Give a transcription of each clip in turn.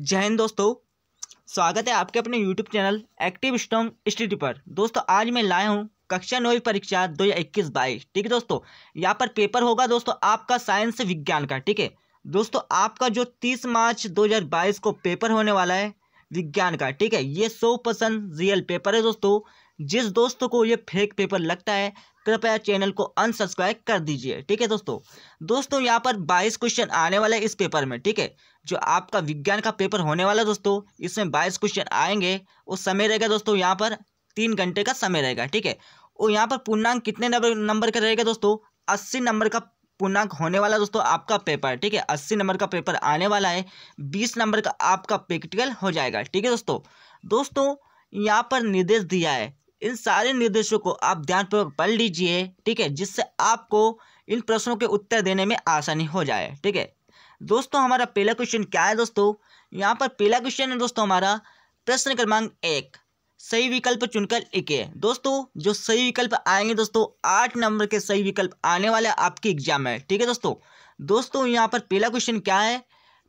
जय हिंद दोस्तों स्वागत है आपके अपने YouTube channel active strong study पर दोस्तों आज मैं लाया हूँ कक्षा नौवीं परीक्षा दो हज़ार इक्कीस बाईस ठीक है दोस्तों यहाँ पर पेपर होगा दोस्तों आपका साइंस विज्ञान का ठीक है दोस्तों आपका जो तीस मार्च दो हज़ार बाईस को पेपर होने वाला है विज्ञान का ठीक है ये सौ परसेंट रियल पेपर है दोस्तों जिस दोस्तों को ये फेक पेपर लगता है कृपया चैनल को अनसब्सक्राइब कर दीजिए ठीक है दोस्तों दोस्तों यहाँ पर बाईस क्वेश्चन आने वाला है इस पेपर में ठीक है जो आपका विज्ञान का पेपर होने वाला है दोस्तों इसमें बाईस क्वेश्चन आएंगे उस समय रहेगा दोस्तों यहाँ पर तीन घंटे का समय रहेगा ठीक है और यहाँ पर पूर्णांक कितने नंबर का रहेगा दोस्तों अस्सी नंबर का पूर्णांक होने वाला दोस्तों आपका पेपर ठीक है अस्सी नंबर का पेपर आने वाला है बीस नंबर का आपका प्रैक्टिकल हो जाएगा ठीक है दोस्तों दोस्तों यहाँ पर निर्देश दिया है इन सारे निर्देशों को आप ध्यानपूर्वक पढ़ लीजिए ठीक है जिससे आपको इन प्रश्नों के उत्तर देने में आसानी हो जाए ठीक है दोस्तों हमारा पहला क्वेश्चन क्या है दोस्तों यहाँ पर पहला क्वेश्चन है दोस्तों हमारा प्रश्न क्रमांक एक सही विकल्प चुनकर लिखे दोस्तों जो सही विकल्प आएंगे दोस्तों आठ नंबर के सही विकल्प आने वाले आपके एग्जाम में ठीक है दोस्तों दोस्तों यहाँ पर पहला क्वेश्चन क्या है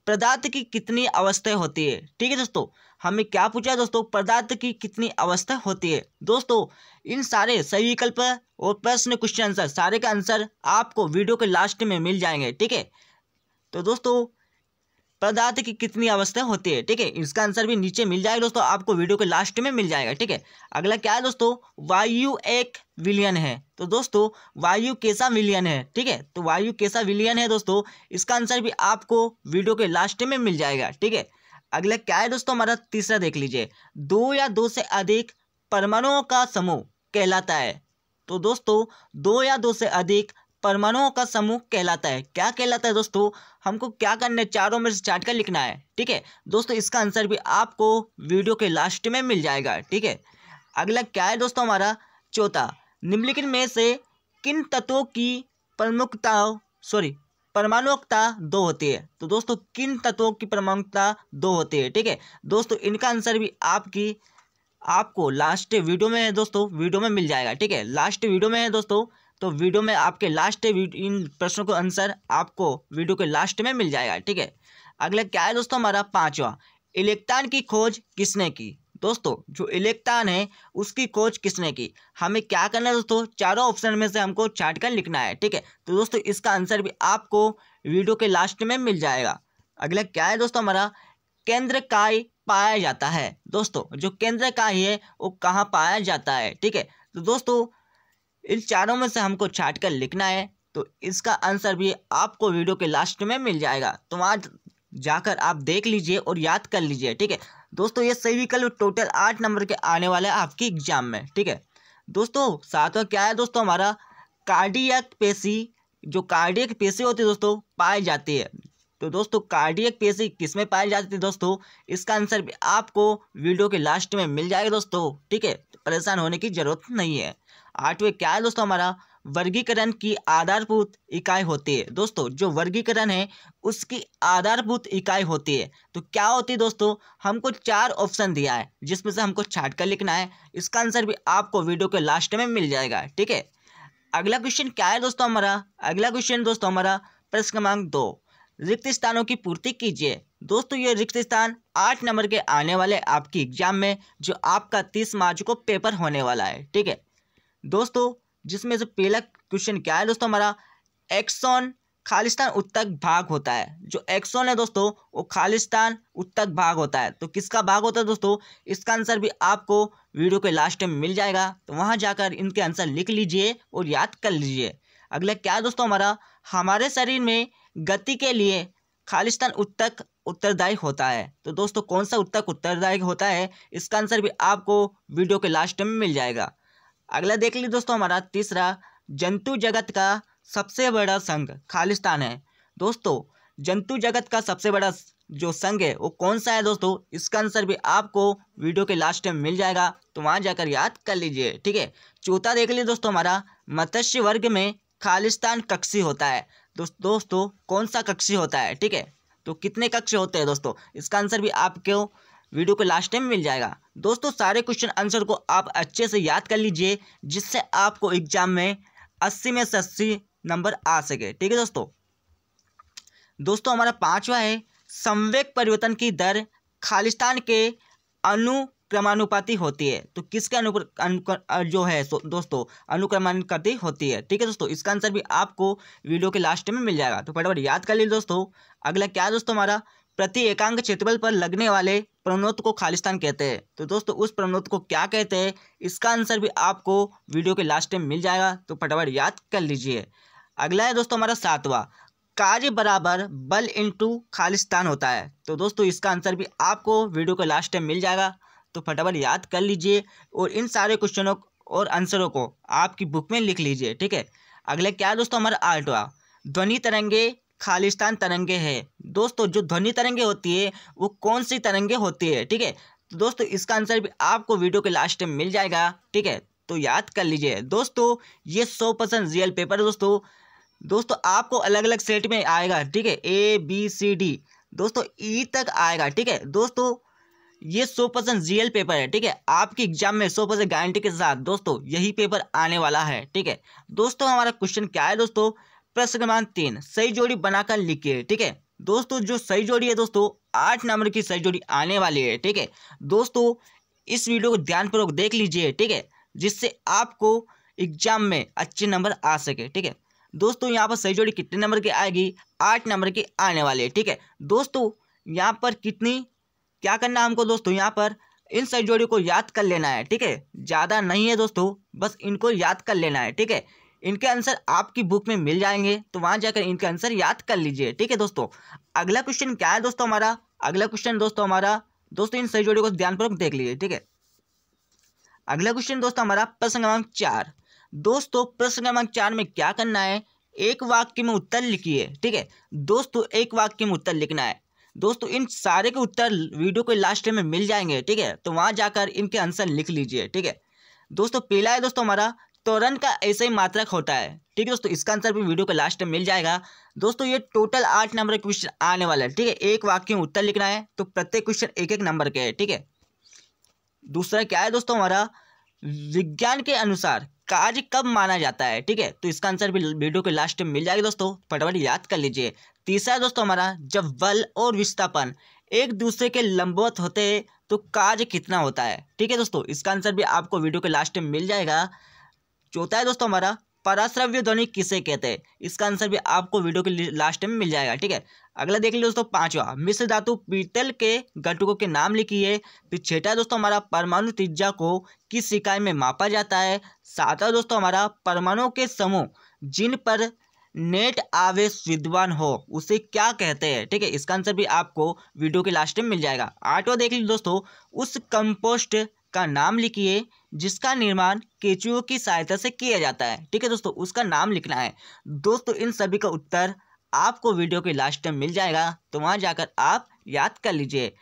पदार्थ की कितनी अवस्थाएं होती है ठीक है दोस्तों हमें क्या पूछा है दोस्तों पदार्थ की कितनी अवस्था होती है दोस्तों इन सारे सही विकल्प और प्रश्न क्वेश्चन आंसर सारे का आंसर आपको वीडियो के लास्ट में मिल जाएंगे ठीक है तो दोस्तों पदार्थ की कितनी अवस्थाएं होती है ठीक है इसका आंसर भी नीचे मिल जाएगा दोस्तों आपको वीडियो के लास्ट में मिल जाएगा ठीक है अगला क्या है दोस्तों वायु एक विलियन है तो दोस्तों वायु कैसा विलियन है ठीक है तो वायु कैसा विलियन है दोस्तों इसका आंसर भी आपको वीडियो के लास्ट में मिल जाएगा ठीक है अगला क्या है दोस्तों हमारा तीसरा देख लीजिए दो या दो से अधिक परमाणुओं का समूह कहलाता है तो दोस्तों दो या दो से अधिक परमाणुओं का समूह कहलाता है क्या कहलाता है दोस्तों हमको क्या करना है चारों में से चाट कर लिखना है ठीक है दोस्तों इसका आंसर भी आपको वीडियो के लास्ट में मिल जाएगा ठीक है अगला क्या है दोस्तों हमारा चौथा निम्नलिखित में से किन तत्वों की प्रमुखता सॉरी परमाणुकता दो होती है तो दोस्तों किन तत्वों की परमाणुकता दो होती है ठीक है दोस्तों इनका आंसर भी आपकी आपको लास्ट वीडियो में है दोस्तों वीडियो में मिल जाएगा ठीक है लास्ट वीडियो में है दोस्तों तो वीडियो में आपके लास्ट इन प्रश्नों का आंसर आपको वीडियो के लास्ट में मिल जाएगा ठीक है अगला क्या है दोस्तों हमारा पाँचवा इलेक्ट्रॉन की खोज किसने की दोस्तों जो इलेक्ट्रॉन है उसकी खोज किसने की हमें क्या करना है दोस्तों चारों ऑप्शन में से हमको चार्ट कर लिखना है ठीक है तो दोस्तों इसका आंसर भी आपको वीडियो के लास्ट में मिल जाएगा अगला क्या है दोस्तों हमारा केंद्र काय पाया जाता है दोस्तों जो केंद्र काय है वो कहाँ पाया जाता है ठीक है तो दोस्तों इन चारों में से हमको छाट कर लिखना है तो इसका आंसर भी आपको वीडियो के लास्ट में मिल जाएगा तो वहाँ जाकर आप देख लीजिए और याद कर लीजिए ठीक है दोस्तों ये सही विकल्प टोटल आठ नंबर के आने वाले हैं आपकी एग्जाम में ठीक है दोस्तों सातवा क्या है दोस्तों हमारा कार्डियक पेशी जो कार्डियक पेशी होती है दोस्तों पाई जाती है तो दोस्तों कार्डियक पेशी किस में पाई जाती है दोस्तों इसका आंसर भी आपको वीडियो के लास्ट में मिल जाएगा दोस्तों ठीक है परेशान होने की ज़रूरत नहीं है आठवें क्या है दोस्तों हमारा वर्गीकरण की आधारभूत इकाई होती है दोस्तों जो वर्गीकरण है उसकी आधारभूत इकाई होती है तो क्या होती है दोस्तों हमको चार ऑप्शन दिया है जिसमें से हमको छाट कर लिखना है इसका आंसर भी आपको वीडियो के लास्ट में मिल जाएगा ठीक है अगला क्वेश्चन क्या है दोस्तों हमारा अगला क्वेश्चन दोस्तों हमारा प्रश्न क्रमांक दो रिक्त स्थानों की पूर्ति कीजिए दोस्तों ये रिक्त स्थान आठ नंबर के आने वाले आपकी एग्जाम में जो आपका तीस मार्च को पेपर होने वाला है ठीक है दोस्तों जिसमें से पहला क्वेश्चन क्या है दोस्तों हमारा एक्सॉन खालिस्तान उत्तक भाग होता है जो एक्सॉन है दोस्तों वो खालिस्तान उत्तक भाग होता है तो किसका भाग होता है दोस्तों इसका आंसर भी आपको वीडियो के लास्ट में मिल जाएगा तो वहाँ जाकर इनके आंसर लिख लीजिए और याद कर लीजिए अगला क्या है दोस्तों हमारा हमारे शरीर में गति के लिए खालिस्तान उत्तक उत्तरदायी होता है तो दोस्तों कौन सा उत्तक उत्तरदायी होता है इसका आंसर भी आपको वीडियो के लास्ट में मिल जाएगा अगला देख लीजिए दोस्तों हमारा तीसरा जंतु जगत का सबसे बड़ा संघ खालिस्तान है दोस्तों जंतु जगत का सबसे बड़ा जो संघ है वो कौन सा है दोस्तों इसका आंसर भी आपको वीडियो के लास्ट में मिल जाएगा तो वहाँ जाकर याद कर लीजिए ठीक है चौथा देख लीजिए दोस्तों हमारा मत्स्य वर्ग में खालिस्तान कक्षी होता है दोस्त दोस्तों कौन सा कक्षी होता है ठीक है तो कितने कक्ष होते हैं दोस्तों इसका आंसर भी आपको वीडियो को लास्ट टाइम मिल जाएगा दोस्तों सारे क्वेश्चन आंसर को आप अच्छे से याद कर लीजिए जिससे आपको एग्जाम में अस्सी में से अस्सी नंबर आ सके ठीक है दोस्तों दोस्तों हमारा पांचवा है संवेक परिवर्तन की दर खालिस्तान के अनुक्रमानुपाती होती है तो किसके अनु जो है दोस्तों अनुक्रमानुपाती होती है ठीक है दोस्तों इसका आंसर भी आपको वीडियो के लास्ट में मिल जाएगा तो फटाफट याद कर लीजिए दोस्तों अगला क्या है दोस्तों हमारा प्रति एकांक क्षेत्रफल पर लगने वाले प्रवणोत्व को खालिस्तान कहते हैं तो दोस्तों उस प्रवणोत्व को क्या कहते हैं इसका आंसर भी आपको वीडियो के लास्ट टाइम मिल जाएगा तो फटाफट याद कर लीजिए अगला है दोस्तों हमारा सातवा कार्य बराबर बल इंटू खालिस्तान होता है तो दोस्तों इसका आंसर भी आपको वीडियो के लास्ट टाइम मिल जाएगा तो फटाफट याद कर लीजिए और इन सारे क्वेश्चनों और आंसरों को आपकी बुक में लिख लीजिए ठीक है अगला क्या है दोस्तों हमारा आठवा ध्वनि तरंगे खालिस्तान तरंगे है दोस्तों जो ध्वनि तरंगे होती है वो कौन सी तरंगे होती है ठीक है तो दोस्तों इसका आंसर भी आपको वीडियो के लास्ट में मिल जाएगा ठीक है तो याद कर लीजिए दोस्तों ये सौ परसेंट रियल पेपर दोस्तों दोस्तों आपको अलग अलग सेट में आएगा ठीक है ए बी सी डी दोस्तों ई e तक आएगा ठीक है दोस्तों ये सौ परसेंट रियल पेपर है ठीक है आपके एग्जाम में सौ परसेंट गारंटी के साथ दोस्तों यही पेपर आने वाला है ठीक है दोस्तों हमारा क्वेश्चन क्या है दोस्तों प्रश्न क्रमांक तीन सही जोड़ी बनाकर लिखिए ठीक है दोस्तों जो सही जोड़ी है दोस्तों आठ नंबर की सही जोड़ी आने वाली है ठीक है दोस्तों इस वीडियो को ध्यानपूर्वक देख लीजिए ठीक है जिससे आपको एग्जाम में अच्छे नंबर आ सके ठीक है दोस्तों यहाँ पर सही जोड़ी कितने नंबर की आएगी आठ नंबर की आने वाली है ठीक है दोस्तों यहाँ पर कितनी क्या करना है हमको दोस्तों यहाँ पर इन सही जोड़ी को याद कर लेना है ठीक है ज़्यादा नहीं है दोस्तों बस इनको याद कर लेना है ठीक है इनके आंसर आपकी बुक में मिल जाएंगे तो वहां जाकर इनके आंसर याद कर लीजिए ठीक है दोस्तों अगला क्वेश्चन क्या है दोस्तों हमारा अगला क्वेश्चन दोस्तों हमारा दोस्तों इन सही जोड़ियों को ध्यानपूर्वक देख लीजिए ठीक है अगला क्वेश्चन दोस्तों हमारा प्रश्न क्रमांक चार दोस्तों प्रश्न क्रमांक चार में क्या करना है एक वाक्य में उत्तर लिखिए ठीक है दोस्तों एक वाक्य में उत्तर लिखना है दोस्तों इन सारे के उत्तर वीडियो के लास्ट में मिल जाएंगे ठीक है तो वहां जाकर इनके आंसर लिख लीजिए ठीक है दोस्तों पहला है दोस्तों हमारा रन का ऐसे ही मात्रक होता है ठीक है दोस्तों इसका आंसर भी वीडियो के लास्ट में मिल जाएगा दोस्तों ये टोटल आठ नंबर के क्वेश्चन आने वाला है ठीक है एक वाक्य में उत्तर लिखना है तो प्रत्येक क्वेश्चन एक एक नंबर के है ठीक है दूसरा क्या है दोस्तों हमारा विज्ञान के अनुसार कार्य कब माना जाता है ठीक है तो इसका आंसर भी वीडियो के लास्ट में मिल जाएगा दोस्तों फटाफट याद कर लीजिए तीसरा दोस्तों हमारा जब बल और विस्थापन एक दूसरे के लंबवत होते हैं तो कार्य कितना होता है ठीक है दोस्तों इसका आंसर भी आपको वीडियो के लास्ट में मिल जाएगा चौथा है दोस्तों हमारा पराश्रव्य ध्वनि किसे कहते हैं इसका आंसर भी आपको वीडियो के लास्ट में मिल जाएगा ठीक है अगला देख लीजिए दोस्तों पांचवा मिश्र धातु पीतल के घटकों के नाम लिखिए फिर छठा दोस्तों हमारा परमाणु त्रिज्या को किस इकाई में मापा जाता है सातवा दोस्तों हमारा परमाणु के समूह जिन पर नेट आवेश विद्वान हो उसे क्या कहते हैं ठीक है इसका आंसर भी आपको वीडियो के लास्ट में मिल जाएगा आठवा देख लीजिए दोस्तों उस कंपोस्ट का नाम लिखिए जिसका निर्माण केचुओं की सहायता से किया जाता है ठीक है दोस्तों उसका नाम लिखना है दोस्तों इन सभी का उत्तर आपको वीडियो के लास्ट में मिल जाएगा तो वहाँ जाकर आप याद कर लीजिए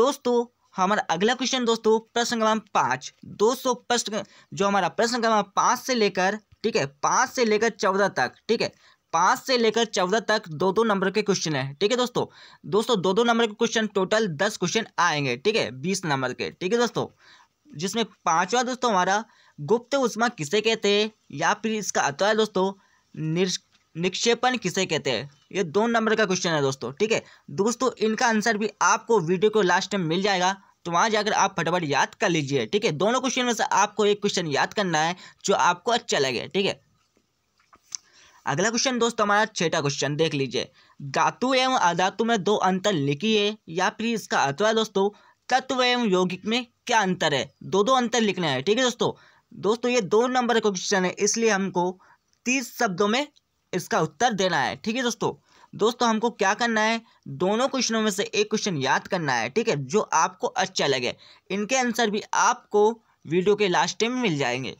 दोस्तों हमारा अगला क्वेश्चन दोस्तों प्रश्न क्रमांक पाँच दोस्तों प्रश्न जो हमारा प्रश्न क्रमांक पाँच से लेकर ठीक है पाँच से लेकर चौदह तक ठीक है पाँच से लेकर चौदह तक दो दो नंबर के क्वेश्चन है ठीक है दोस्तों दोस्तों दो दो नंबर के क्वेश्चन टोटल दस क्वेश्चन आएंगे ठीक है बीस नंबर के ठीक है दोस्तों जिसमें पांचवा दोस्तों तो हमारा गुप्त उष्मा किसे कहते हैं या फिर इसका अतः दोस्तों निक्षेपण किसे कहते हैं ये दो नंबर का क्वेश्चन है दोस्तों ठीक है दोस्तों इनका आंसर भी आपको वीडियो को लास्ट में मिल जाएगा तो वहाँ जाकर आप फटाफट याद कर लीजिए ठीक है दोनों क्वेश्चन में से आपको एक क्वेश्चन याद करना है जो आपको अच्छा लगे ठीक है अगला क्वेश्चन दोस्तों हमारा छठा क्वेश्चन देख लीजिए धातु एवं अधातु में दो अंतर लिखिए या फिर इसका अथवा दोस्तों तत्व एवं यौगिक में क्या अंतर है दो दो अंतर लिखना है ठीक है दोस्तों दोस्तों ये दो नंबर का क्वेश्चन है इसलिए हमको तीस शब्दों में इसका उत्तर देना है ठीक है दोस्तों दोस्तों हमको क्या करना है दोनों क्वेश्चनों में से एक क्वेश्चन याद करना है ठीक है जो आपको अच्छा लगे इनके आंसर भी आपको वीडियो के लास्ट टाइम मिल जाएंगे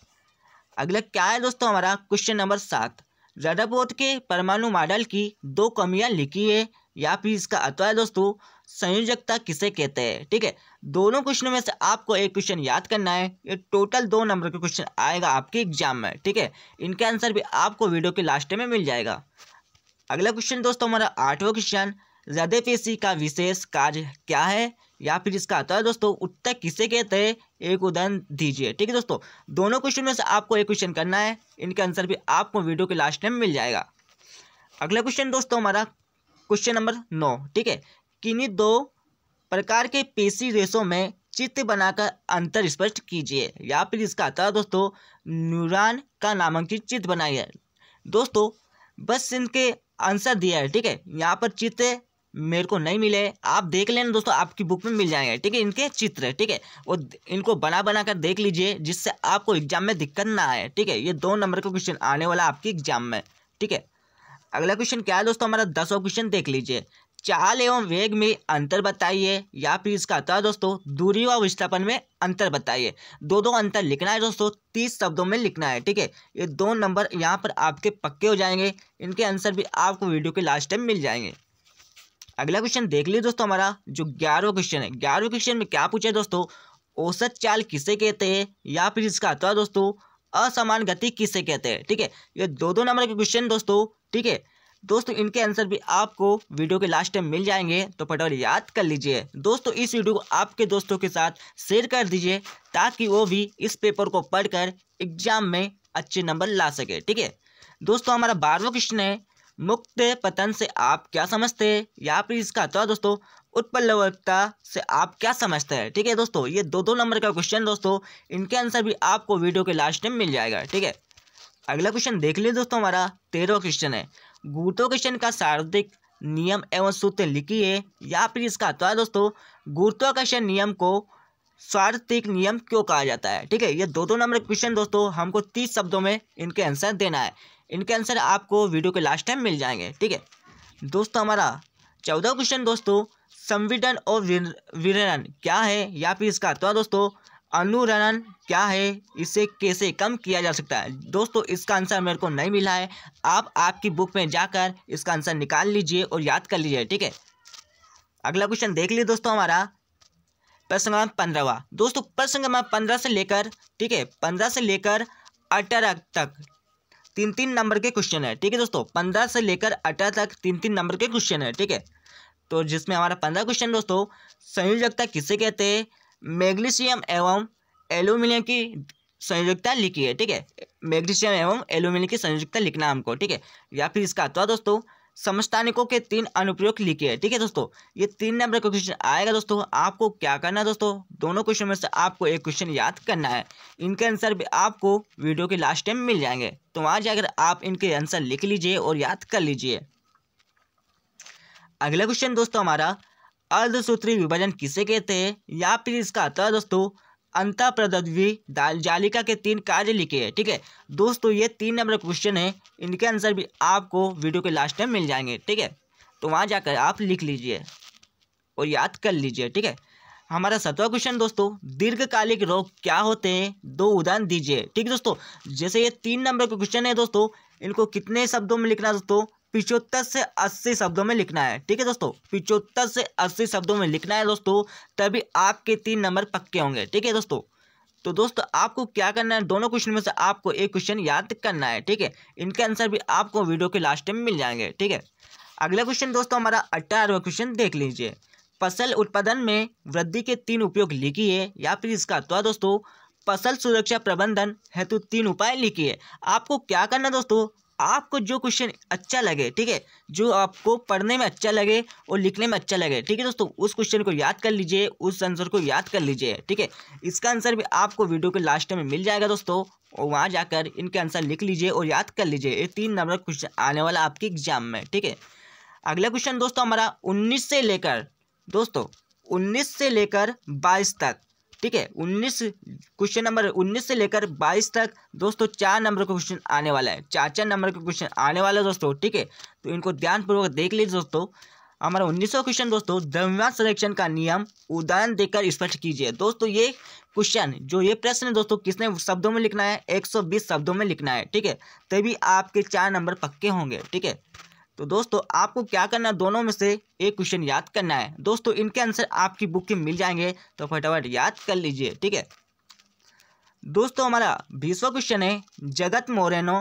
अगला क्या है दोस्तों हमारा क्वेश्चन नंबर सात रडबोध के परमाणु मॉडल की दो कमियां लिखी है या फिर इसका अतवा है दोस्तों संयोजकता किसे कहते हैं ठीक है दोनों क्वेश्चनों में से आपको एक क्वेश्चन याद करना है ये टोटल दो नंबर का क्वेश्चन आएगा आपके एग्जाम में ठीक है इनके आंसर भी आपको वीडियो के लास्ट में मिल जाएगा अगला क्वेश्चन दोस्तों हमारा आठवां क्वेश्चन हृदय पेशी का विशेष कार्य क्या है या फिर इसका आता है दोस्तों उत्तर किसे कहते हैं एक उदाहरण दीजिए ठीक है दोस्तों दोनों क्वेश्चन में से आपको एक क्वेश्चन करना है इनके आंसर भी आपको वीडियो के लास्ट में मिल जाएगा अगला क्वेश्चन दोस्तों हमारा क्वेश्चन नंबर नौ ठीक है किन्हीं दो प्रकार के पेशी रेशों में चित्र बनाकर अंतर स्पष्ट कीजिए या फिर इसका आता है दोस्तों न्यूरॉन का नामांकित चित्र बनाइए दोस्तों बस इनके आंसर दिया है ठीक है यहाँ पर चित्र मेरे को नहीं मिले आप देख लेना दोस्तों आपकी बुक में मिल जाएंगे ठीक है इनके चित्र ठीक है और इनको बना बना कर देख लीजिए जिससे आपको एग्जाम में दिक्कत ना आए ठीक है ये दो नंबर का क्वेश्चन आने वाला आपके एग्जाम में ठीक है अगला क्वेश्चन क्या है दोस्तों हमारा दसवा क्वेश्चन देख लीजिए चाल एवं वेग में अंतर बताइए या फिर इसका आता दोस्तों दूरी व विस्थापन में अंतर बताइए दो दो अंतर लिखना है दोस्तों तीस शब्दों में लिखना है ठीक है ये दो नंबर यहाँ पर आपके पक्के हो जाएंगे इनके आंसर भी आपको वीडियो के लास्ट टाइम मिल जाएंगे अगला क्वेश्चन देख लीजिए दोस्तों हमारा जो ग्यारहवा क्वेश्चन है ग्यारहवें क्वेश्चन में क्या पूछा है दोस्तों औसत चाल किसे कहते हैं या फिर इसका आता दोस्तों असमान गति किसे कहते हैं ठीक है ये दो दो नंबर के क्वेश्चन दोस्तों ठीक है दोस्तों इनके आंसर भी आपको वीडियो के लास्ट टाइम मिल जाएंगे तो फटाफट याद कर लीजिए दोस्तों इस वीडियो को आपके दोस्तों के साथ शेयर कर दीजिए ताकि वो भी इस पेपर को पढ़कर एग्जाम में अच्छे नंबर ला सके ठीक है दोस्तों हमारा बारहवा क्वेश्चन है मुक्त पतन से आप क्या समझते हैं या फिर इसका तो दोस्तों उत्पल्लवता से आप क्या समझते हैं ठीक है दोस्तों ये दो दो नंबर का क्वेश्चन दोस्तों इनके आंसर भी आपको वीडियो के लास्ट टाइम मिल जाएगा ठीक है अगला क्वेश्चन देख लीजिए दोस्तों हमारा तेरहवा क्वेश्चन है गुरुत्वाकर्षण का शारीरिक नियम एवं सूत्र लिखिए या फिर इसका तो दोस्तों गुरुत्वाकर्षण नियम को स्वार्थिक नियम क्यों कहा जाता है ठीक है ये दो दो नंबर क्वेश्चन दोस्तों हमको तीस शब्दों में इनके आंसर देना है इनके आंसर आपको वीडियो के लास्ट टाइम मिल जाएंगे ठीक है दोस्तों हमारा चौदह क्वेश्चन दोस्तों संविधान और विरणन क्या है या फिर इसका तो दोस्तों अनुरणन क्या है इसे कैसे कम किया जा सकता है दोस्तों इसका आंसर मेरे को नहीं मिला है आप आपकी बुक में जाकर इसका आंसर निकाल लीजिए और याद कर लीजिए ठीक है अगला क्वेश्चन देख लीजिए दोस्तों हमारा प्रश्न क्रमांक पंद्रहवा दोस्तों प्रश्न क्रमांक पंद्रह से लेकर ठीक है पंद्रह से लेकर अठारह तक तीन तीन नंबर के क्वेश्चन है ठीक है दोस्तों पंद्रह से लेकर अठारह तक तीन तीन नंबर के क्वेश्चन है ठीक है तो जिसमें हमारा पंद्रह क्वेश्चन दोस्तों संयोजकता किसे कहते हैं मैग्नीशियम एवं एल्यूमिनियम की संयोजकता लिखी है ठीक है मैग्नीशियम एवं एल्यूमिनियम की संयोजकता लिखना हमको ठीक है या फिर इसका अथवा दोस्तों समस्तानिकों के तीन अनुप्रयोग लिखे हैं ठीक है दोस्तों ये तीन नंबर का क्वेश्चन आएगा दोस्तों आपको क्या करना है दोस्तों दोनों क्वेश्चन में से आपको एक क्वेश्चन याद करना है इनके आंसर भी आपको वीडियो के लास्ट टाइम मिल जाएंगे तो वहाँ जाकर आप इनके आंसर लिख लीजिए और याद कर लीजिए अगला क्वेश्चन दोस्तों हमारा अर्धसूत्री विभाजन किसे कहते हैं या फिर इसका आता है दोस्तों अंत प्रद्वी जालिका के तीन कार्य लिखे हैं ठीक है दोस्तों ये तीन नंबर क्वेश्चन है इनके आंसर भी आपको वीडियो के लास्ट में मिल जाएंगे ठीक है तो वहाँ जाकर आप लिख लीजिए और याद कर लीजिए ठीक है हमारा सतवा क्वेश्चन दोस्तों दीर्घकालिक रोग क्या होते हैं दो उदाहरण दीजिए ठीक है दोस्तों जैसे ये तीन नंबर के क्वेश्चन है दोस्तों इनको कितने शब्दों में लिखना दोस्तों पिचोत्तर से अस्सी शब्दों में लिखना है ठीक है दोस्तों पिचोत्तर से अस्सी शब्दों में लिखना है दोस्तों तभी आपके तीन नंबर पक्के होंगे ठीक है दोस्तों तो दोस्तों आपको क्या करना है दोनों क्वेश्चन में से आपको एक क्वेश्चन याद करना है ठीक है इनके आंसर भी आपको वीडियो के लास्ट में मिल जाएंगे ठीक है अगला क्वेश्चन दोस्तों हमारा अट्ठारहवा क्वेश्चन देख लीजिए फसल उत्पादन में वृद्धि के तीन उपयोग लिखिए या फिर इसका तो दोस्तों फसल सुरक्षा प्रबंधन हेतु तीन उपाय लिखिए आपको क्या करना दोस्तों आपको जो क्वेश्चन अच्छा लगे ठीक है जो आपको पढ़ने में अच्छा लगे और लिखने में अच्छा लगे ठीक है दोस्तों उस क्वेश्चन को याद कर लीजिए उस आंसर को याद कर लीजिए ठीक है इसका आंसर भी आपको वीडियो के लास्ट में मिल जाएगा दोस्तों और वहाँ जाकर इनके आंसर लिख लीजिए और याद कर लीजिए ये तीन नंबर क्वेश्चन आने वाला आपके एग्जाम में ठीक है अगला क्वेश्चन दोस्तों हमारा उन्नीस से लेकर दोस्तों उन्नीस से लेकर बाईस तक ठीक है उन्नीस क्वेश्चन नंबर उन्नीस से लेकर बाईस तक दोस्तों चार नंबर का क्वेश्चन आने वाला है चार चार नंबर का क्वेश्चन आने वाला है दोस्तों ठीक है तो इनको ध्यानपूर्वक देख लीजिए दोस्तों हमारा उन्नीसवा क्वेश्चन दोस्तों द्रव्यमान संरक्षण का नियम उदाहरण देकर स्पष्ट कीजिए दोस्तों ये क्वेश्चन जो ये प्रश्न है दोस्तों किसने शब्दों में लिखना है 120 शब्दों में लिखना है ठीक है तभी आपके चार नंबर पक्के होंगे ठीक है तो दोस्तों आपको क्या करना है दोनों में से एक क्वेश्चन याद करना है दोस्तों इनके आंसर आपकी बुक में मिल जाएंगे तो फटाफट याद कर लीजिए ठीक है दोस्तों हमारा बीसवा क्वेश्चन है जगत मोरेनो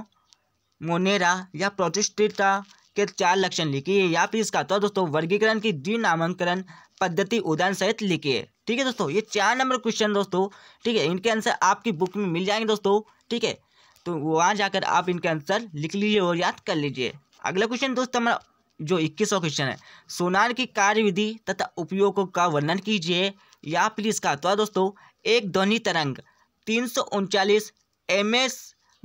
मोनेरा या प्रोटेस्टिटा के चार लक्षण लिखिए या फिर इसका तो दोस्तों वर्गीकरण की नामांकरण पद्धति उदाहरण सहित लिखिए ठीक है दोस्तों ये चार नंबर क्वेश्चन दोस्तों ठीक है इनके आंसर आपकी बुक में मिल जाएंगे दोस्तों ठीक है तो वहाँ जाकर आप इनके आंसर लिख लीजिए और याद कर लीजिए अगला क्वेश्चन दोस्त हमारा जो इक्कीसवा क्वेश्चन है सोनार की कार्यविधि तथा उपयोगों का वर्णन कीजिए या फिर इसका अथवा दोस्तों एक ध्वनि तरंग तीन सौ उनचालीस एम एस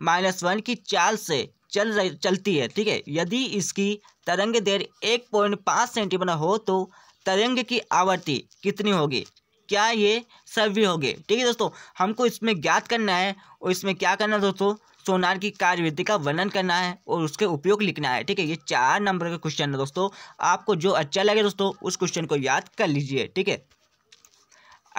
माइनस वन की चाल से चल रही चलती है ठीक है यदि इसकी तरंग देर एक पॉइंट पाँच सेंटीमीटर हो तो तरंग की आवृत्ति कितनी होगी क्या ये सभी होगी ठीक है दोस्तों हमको इसमें ज्ञात करना है और इसमें क्या करना है दोस्तों सोनार की कार्यविधि का वर्णन करना है और उसके उपयोग लिखना है ठीक है ये चार नंबर का क्वेश्चन है दोस्तों आपको जो अच्छा लगे दोस्तों उस क्वेश्चन को याद कर लीजिए ठीक है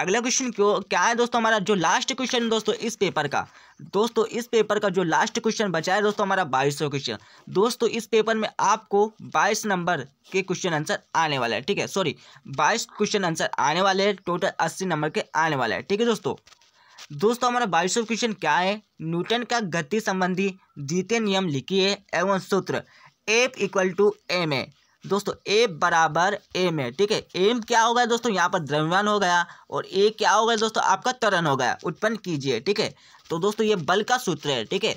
अगला क्वेश्चन क्यों क्या है दोस्तों हमारा जो लास्ट क्वेश्चन दोस्तों इस पेपर का दोस्तों इस पेपर का जो लास्ट क्वेश्चन बचा है दोस्तों हमारा बाईसवा क्वेश्चन दोस्तों इस पेपर में आपको बाईस नंबर के क्वेश्चन आंसर आने वाला है ठीक है सॉरी बाईस क्वेश्चन आंसर आने वाले हैं टोटल अस्सी नंबर के आने वाला है ठीक है दोस्तों दोस्तों हमारा बाईसवें क्वेश्चन क्या है न्यूटन का गति संबंधी द्वितीय नियम लिखिए एवं सूत्र F equal to M A दोस्तों ए बराबर एम है ठीक है एम क्या हो गया दोस्तों यहाँ पर द्रव्यमान हो गया और ए क्या हो गया दोस्तों आपका तरन हो गया उत्पन्न कीजिए ठीक है तो दोस्तों ये बल का सूत्र है ठीक है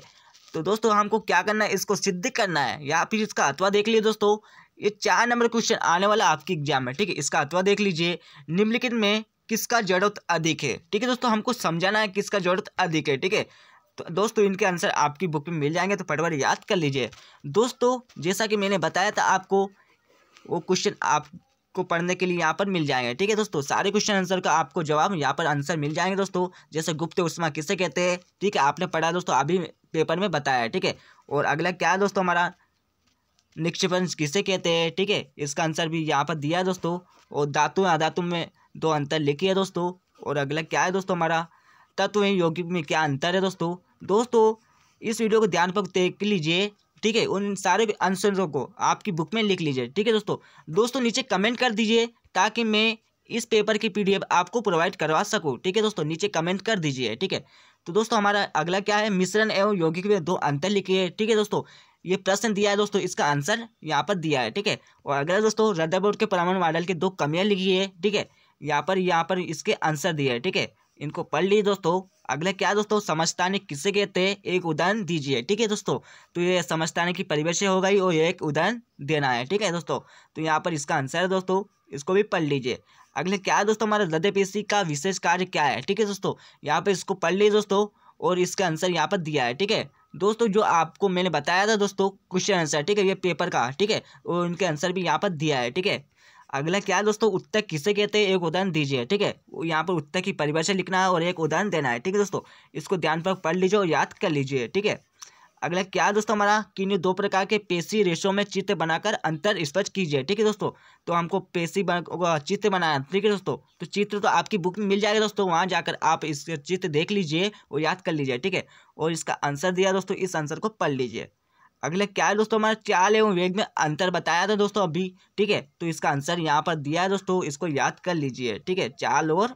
तो दोस्तों हमको क्या करना है इसको सिद्ध करना है या फिर इसका अथवा देख लिए दोस्तों ये चार नंबर क्वेश्चन आने वाला आपके एग्जाम में ठीक है इसका अथवा देख लीजिए निम्नलिखित में किसका जरूरत अधिक है ठीक है दोस्तों हमको समझाना है किसका जरूरत अधिक है ठीक है तो दोस्तों इनके आंसर आपकी बुक में मिल जाएंगे तो फटवार याद कर लीजिए दोस्तों जैसा कि मैंने बताया था आपको वो क्वेश्चन आपको पढ़ने के लिए यहाँ पर मिल जाएंगे ठीक है दोस्तों सारे क्वेश्चन आंसर का आपको जवाब यहाँ पर आंसर मिल जाएंगे दोस्तों जैसे गुप्त उष्मा किसे कहते हैं ठीक है आपने पढ़ा दोस्तों अभी पेपर में बताया है ठीक है और अगला क्या है दोस्तों हमारा निक्षेपण किसे कहते हैं ठीक है इसका आंसर भी यहाँ पर दिया है दोस्तों और धातु अधातु में दो अंतर है दोस्तों और अगला क्या है दोस्तों हमारा तत्व एवं यौगिक में क्या अंतर है दोस्तों दोस्तों इस वीडियो को ध्यानपूर्वक देख लीजिए ठीक है उन सारे आंसरों को आपकी बुक में लिख लीजिए ठीक है दोस्तों दोस्तों नीचे कमेंट कर दीजिए ताकि मैं इस पेपर की पीडीएफ आपको प्रोवाइड करवा सकूँ ठीक है दोस्तों नीचे कमेंट कर दीजिए ठीक है तो दोस्तों हमारा अगला क्या है मिश्रण एवं यौगिक में दो अंतर लिखिए है ठीक है दोस्तों ये प्रश्न दिया है दोस्तों इसका आंसर यहाँ पर दिया है ठीक है और अगला दोस्तों रदरबोर्ड के परमाणु मॉडल के दो कमियाँ लिखी है ठीक है यहाँ पर यहाँ पर इसके आंसर दिए है ठीक है इनको पढ़ लीजिए दोस्तों अगले क्या दोस्तों समझताने किसे कहते हैं एक उदाहरण दीजिए ठीक है दोस्तों तो ये समझताने की परिवेश हो गई और एक उदाहरण देना है ठीक है दोस्तों तो यहाँ पर इसका आंसर है दोस्तों इसको भी पढ़ लीजिए अगले क्या है दोस्तों हमारा हृदय पेशी का विशेष कार्य क्या है ठीक है दोस्तों यहाँ पर इसको पढ़ लीजिए दोस्तों और इसका आंसर यहाँ पर दिया है ठीक है दोस्तों जो आपको मैंने बताया था दोस्तों क्वेश्चन आंसर ठीक है ये पेपर का ठीक है और उनके आंसर भी यहाँ पर दिया है ठीक है अगला क्या दोस्तों उत्तर किसे कहते हैं एक उदाहरण दीजिए ठीक है यहाँ पर उत्तर की परिभाषा लिखना है और एक उदाहरण देना है ठीक है दोस्तों इसको ध्यान पर पढ़ लीजिए और याद कर लीजिए ठीक है अगला क्या दोस्तों हमारा किन्हीं दो प्रकार के पेशी रेशों में चित्र बनाकर अंतर स्पष्ट कीजिए ठीक है दोस्तों तो हमको पेशी बना चित्र बनाना ठीक है दोस्तों तो चित्र तो आपकी बुक में मिल जाएगा दोस्तों वहाँ जाकर आप इस चित्र देख लीजिए और याद कर लीजिए ठीक है और इसका आंसर दिया दोस्तों इस आंसर को पढ़ लीजिए अगले क्या है दोस्तों हमारा चाल एवं वेग में अंतर बताया था दोस्तों अभी ठीक है तो इसका आंसर यहाँ पर दिया है दोस्तों इसको याद कर लीजिए ठीक है चाल और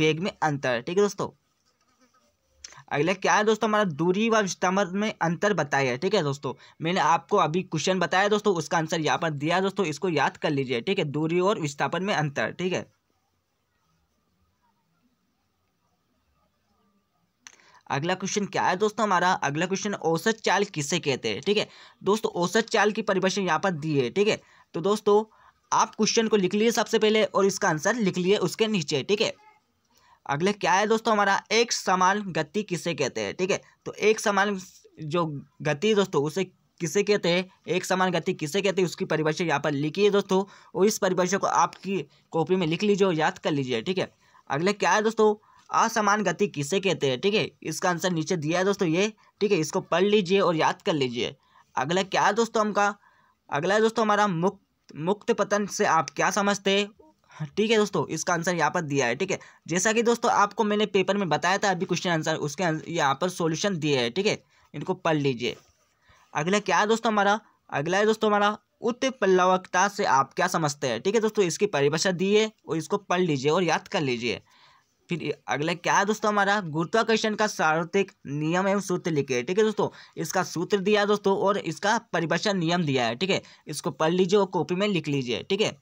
वेग में अंतर ठीक है दोस्तों अगले क्या है दोस्तों हमारा दूरी व विस्तार में अंतर बताया है ठीक है दोस्तों मैंने आपको अभी क्वेश्चन बताया दोस्तों उसका आंसर यहाँ पर दिया दोस्तों इसको याद कर लीजिए ठीक है दूरी और विस्थापन में अंतर ठीक है अगला क्वेश्चन क्या है दोस्तों हमारा अगला क्वेश्चन औसत चाल किसे कहते हैं ठीक है दोस्तों औसत चाल की परिभाषा यहाँ पर दी है ठीक है तो दोस्तों आप क्वेश्चन को लिख लिए सबसे पहले और इसका आंसर लिख लिए उसके नीचे ठीक है अगले क्या है दोस्तों हमारा एक समान गति किसे कहते हैं ठीक है तो एक समान जो गति दोस्तों उसे किसे कहते हैं एक समान गति किसे कहते हैं उसकी परिभाषा यहाँ पर लिखी है दोस्तों और इस परिभाषा को आपकी कॉपी में लिख लीजिए और याद कर लीजिए ठीक है अगले क्या है दोस्तों असमान गति किसे कहते हैं ठीक है इसका आंसर नीचे दिया है दोस्तों ये ठीक है इसको पढ़ लीजिए और याद कर लीजिए अगला क्या है दोस्तों हमका अगला है दोस्तों हमारा मुक्त मुक्त पतन से आप क्या समझते हैं ठीक है दोस्तों इसका आंसर यहाँ पर दिया है ठीक है जैसा कि दोस्तों आपको मैंने पेपर में बताया था अभी क्वेश्चन आंसर उसके यहाँ पर सोल्यूशन दिए है ठीक है इनको पढ़ लीजिए अगला क्या है दोस्तों हमारा अगला है दोस्तों हमारा उत्प्लवकता से आप क्या समझते हैं ठीक है दोस्तों इसकी परिभाषा दी है और इसको पढ़ लीजिए और याद कर लीजिए फिर अगला क्या है दोस्तों हमारा गुरुत्वाकर्षण का सार्वत्रिक नियम एवं सूत्र लिखे ठीक है दोस्तों इसका सूत्र दिया है दोस्तों और इसका परिभाषा नियम दिया है ठीक है इसको पढ़ लीजिए और कॉपी में लिख लीजिए ठीक है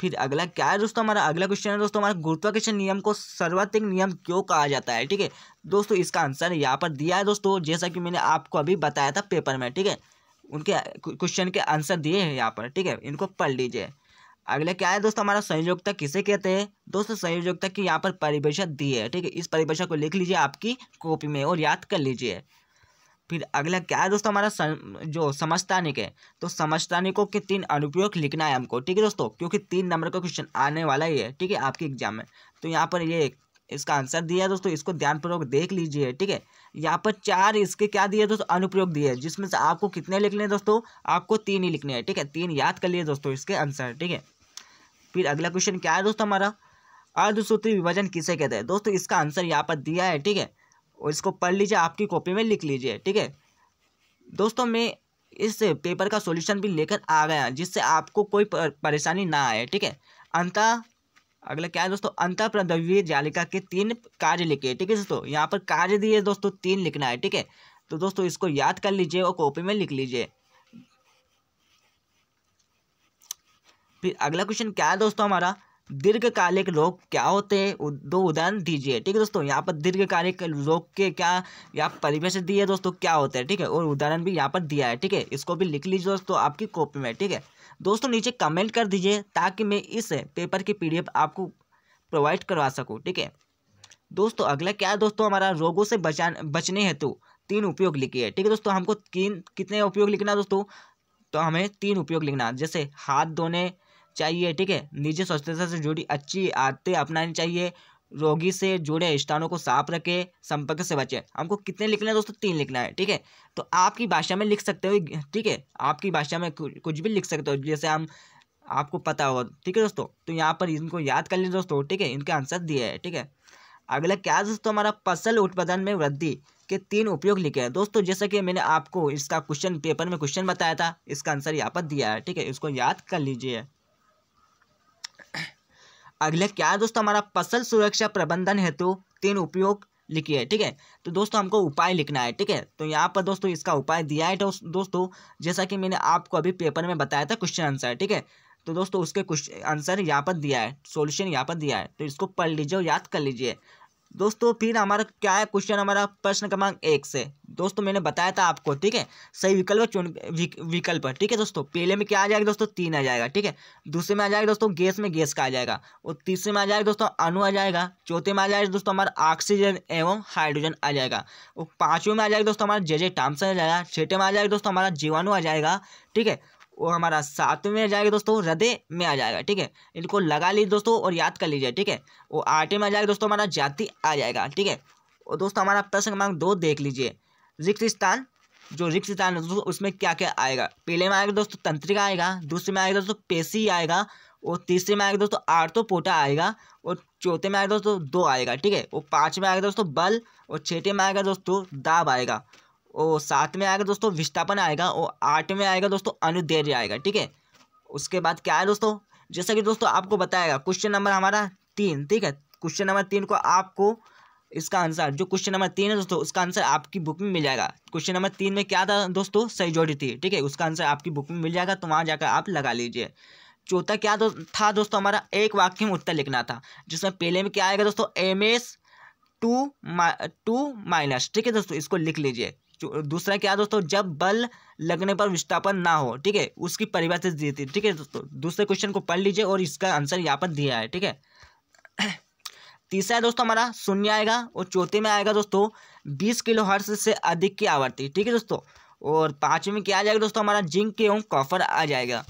फिर अगला क्या है दोस्तों हमारा अगला क्वेश्चन है दोस्तों हमारा गुरुत्वाकर्षण नियम को सर्वाधिक नियम क्यों कहा जाता है ठीक है दोस्तों इसका आंसर यहाँ पर दिया है दोस्तों जैसा कि मैंने आपको अभी बताया था पेपर में ठीक है उनके क्वेश्चन के आंसर दिए हैं यहाँ पर ठीक है इनको पढ़ लीजिए अगला क्या है दोस्तों हमारा संयोजकता किसे कहते हैं दोस्तों संयोजकता की यहाँ पर परिभाषा दी है ठीक है इस परिभाषा को लिख लीजिए आपकी कॉपी में और याद कर लीजिए फिर अगला क्या है दोस्तों हमारा जो समझतानिक है तो समझतानिकों के तीन अनुप्रयोग लिखना है हमको ठीक है दोस्तों क्योंकि तीन नंबर का क्वेश्चन आने वाला ही है ठीक है आपके एग्जाम में तो यहाँ पर ये इसका आंसर दिया है दोस्तों इसको ध्यानपूर्वक देख लीजिए ठीक है यहाँ पर चार इसके क्या दिए दोस्तों अनुप्रयोग दिए जिसमें से आपको कितने लिखने हैं दोस्तों आपको तीन ही लिखने हैं ठीक है तीन याद कर लिए दोस्तों इसके आंसर ठीक है फिर अगला क्वेश्चन क्या है दोस्तों हमारा अर्धसूत्री विभाजन किसे कहते हैं दोस्तों इसका आंसर यहाँ पर दिया है ठीक है और इसको पढ़ लीजिए आपकी कॉपी में लिख लीजिए ठीक है दोस्तों मैं इस पेपर का सॉल्यूशन भी लेकर आ गया जिससे आपको कोई परेशानी ना आए ठीक है अंतः अगला क्या है दोस्तों अंतर प्रद्रव्य जालिका के तीन कार्य लिखे ठीक है दोस्तों यहाँ पर कार्य दिए दोस्तों तीन लिखना है ठीक है तो दोस्तों इसको याद कर लीजिए और कॉपी में लिख लीजिए फिर अगला क्वेश्चन क्या है दोस्तों हमारा दीर्घकालिक रोग क्या होते हैं दो उदाहरण दीजिए ठीक है दोस्तों यहाँ पर दीर्घकालिक रोग के क्या यहाँ परिवेश दिए दोस्तों क्या होते हैं ठीक है और उदाहरण भी यहाँ पर दिया है ठीक है इसको भी लिख लीजिए दोस्तों आपकी कॉपी में ठीक है दोस्तों नीचे कमेंट कर दीजिए ताकि मैं इस पेपर की पीडीएफ आपको प्रोवाइड करवा सकूँ ठीक है दोस्तों अगला क्या है दोस्तों हमारा रोगों से बचा बचने हेतु तीन उपयोग लिखिए ठीक है दोस्तों हमको तीन कितने उपयोग लिखना दोस्तों तो हमें तीन उपयोग लिखना जैसे हाथ धोने चाहिए ठीक है निजी स्वच्छता से जुड़ी अच्छी आदतें अपनानी चाहिए रोगी से जुड़े स्थानों को साफ रखें संपर्क से बचें हमको कितने लिखना है दोस्तों तीन लिखना है ठीक है तो आपकी भाषा में लिख सकते हो ठीक है आपकी भाषा में कुछ भी लिख सकते हो जैसे हम आपको पता हो ठीक है दोस्तों तो यहाँ पर इनको याद कर लीजिए दोस्तों ठीक है इनके आंसर दिए है ठीक है अगला क्या है दोस्तों हमारा फसल उत्पादन में वृद्धि के तीन उपयोग लिखे हैं दोस्तों जैसा कि मैंने आपको इसका क्वेश्चन पेपर में क्वेश्चन बताया था इसका आंसर यहाँ पर दिया है ठीक है इसको याद कर लीजिए अगले क्या है दोस्तों हमारा फसल सुरक्षा प्रबंधन हेतु तीन उपयोग लिखिए ठीक है तो दोस्तों हमको उपाय लिखना है ठीक है तो यहाँ पर दोस्तों इसका उपाय दिया है दोस्तों जैसा कि मैंने आपको अभी पेपर में बताया था क्वेश्चन आंसर ठीक है तो दोस्तों उसके क्वेश्चन आंसर यहाँ पर दिया है सॉल्यूशन यहाँ पर दिया है तो इसको पढ़ लीजिए और याद कर लीजिए दोस्तों फिर हमारा क्या है क्वेश्चन हमारा प्रश्न क्रमांक एक से दोस्तों मैंने बताया था आपको ठीक है सही विकल्प चुन विकल्प ठीक है दोस्तों पहले में क्या आ जाएगा दोस्तों तीन आ जाएगा ठीक है दूसरे में आ जाएगा दोस्तों गैस में गैस का आ जाएगा और तीसरे में आ जाएगा दोस्तों अणु आ जाएगा चौथे में आ जाएगा दोस्तों हमारा ऑक्सीजन एवं हाइड्रोजन आ जाएगा और पाँचवें में आ जाएगा दोस्तों हमारा जे जे टामसन आ जाएगा छठे में आ जाएगा दोस्तों हमारा जीवाणु आ जाएगा ठीक है वो हमारा सातवें में आ जाएगा दोस्तों हृदय में आ जाएगा ठीक है इनको लगा लीजिए दोस्तों और याद कर लीजिए ठीक है वो आठवें में आ जाएगा दोस्तों हमारा जाति आ जाएगा ठीक है और दोस्तों हमारा प्रश्न क्रमांक दो देख लीजिए रिक्त स्थान जो रिक्त स्थान है दोस्तों उसमें क्या क्या आएगा पहले में आएगा दोस्तों तंत्रिका आएगा दूसरे में आएगा दोस्तों पेशी आएगा और तीसरे में आएगा दोस्तों आर्थोपोटा आएगा और चौथे में आएगा दोस्तों दो आएगा ठीक है और पाँच में आएगा दोस्तों बल और छठे में आएगा दोस्तों दाब आएगा वो सात में आएगा दोस्तों विस्थापन आएगा और आठ में आएगा दोस्तों अनुदैर्य आएगा ठीक है उसके बाद क्या है दोस्तों जैसा कि दोस्तों आपको बताएगा क्वेश्चन नंबर हमारा तीन ठीक है क्वेश्चन नंबर तीन को आपको इसका आंसर जो क्वेश्चन नंबर तीन है दोस्तों उसका आंसर आपकी बुक में मिल जाएगा क्वेश्चन नंबर तीन में क्या था दोस्तों सही जोड़ी थी ठीक है उसका आंसर आपकी बुक में मिल जाएगा तो वहाँ जाकर आप लगा लीजिए चौथा क्या दो, था दोस्तों हमारा एक वाक्य में उत्तर लिखना था जिसमें पहले में क्या आएगा दोस्तों एम एस टू मा टू माइनस ठीक है दोस्तों इसको लिख लीजिए दूसरा क्या दोस्तों जब बल लगने पर विस्थापन ना हो ठीक है उसकी परिभाषा दी थी ठीक है दोस्तों दूसरे क्वेश्चन को पढ़ लीजिए और इसका आंसर यहाँ पर दिया है ठीक है तीसरा दोस्तों हमारा शून्य आएगा और चौथे में आएगा दोस्तों बीस किलो हर्ष से अधिक की आवर्ती ठीक है दोस्तों और पाँचवें में क्या आ जाएगा दोस्तों हमारा जिंक एवं कॉफर आ जाएगा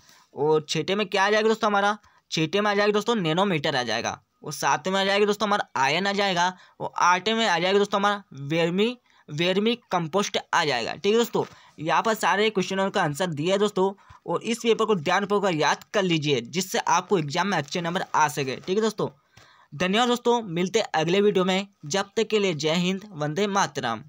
और छठे में क्या आ जाएगा दोस्तों हमारा छठे में आ जाएगा दोस्तों नैनोमीटर आ जाएगा और सातवें में आ जाएगा दोस्तों हमारा आयन आ जाएगा और आठवें में आ जाएगा दोस्तों हमारा वेर्मी वेरमी कंपोस्ट आ जाएगा ठीक है दोस्तों यहाँ पर सारे क्वेश्चनों का आंसर दिया है दोस्तों और इस पेपर को ध्यानपूर्वक याद कर लीजिए जिससे आपको एग्जाम में अच्छे नंबर आ सके ठीक है दोस्तों धन्यवाद दोस्तों मिलते अगले वीडियो में जब तक के लिए जय हिंद वंदे मातराम